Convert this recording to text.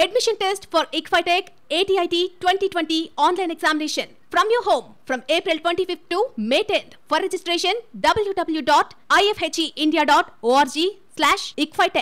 Admission test for ICFITEC ATIT 2020 online examination from your home from April 25th to May 10th. For registration, www.ifheindia.org slash ICFITEC.